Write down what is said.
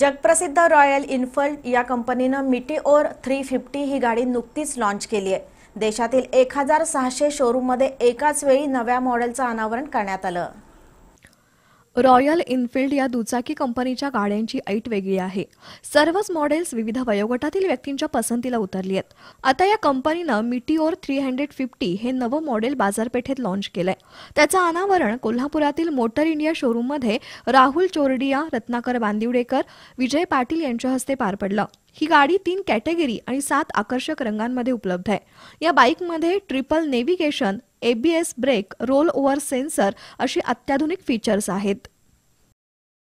जगप्रसिद्ध रॉयल इन्फल्ड या कंपनीनं ओर थ्री फिफ्टी ही गाडी नुकतीच लॉन्च केली आहे देशातील एक हजार सहाशे शोरूममध्ये एकाच वेळी नव्या मॉडेलचं अनावरण करण्यात आलं रॉयल इनफिल्ड या दुचाकी कंपनीच्या गाड्यांची ऐट वेगळी आहे सर्वच मॉडेल्स विविध वयोगटातील व्यक्तींच्या पसंतीला उतरली आहेत आता या कंपनीनं मिटीओर थ्री हंड्रेड फिफ्टी हे नवं मॉडेल बाजारपेठेत लॉन्च केलंय त्याचं अनावरण कोल्हापुरातील मोटर इंडिया शोरूममध्ये राहुल चोरडिया रत्नाकर बांदिवडेकर विजय पाटील यांच्या हस्ते पार पडलं ही गाडी तीन कॅटेगरी आणि सात आकर्षक रंगांमध्ये उपलब्ध आहे या बाईकमध्ये triple navigation ABS brake roll over sensor अशी अत्याधुनिक फीचर्स आहेत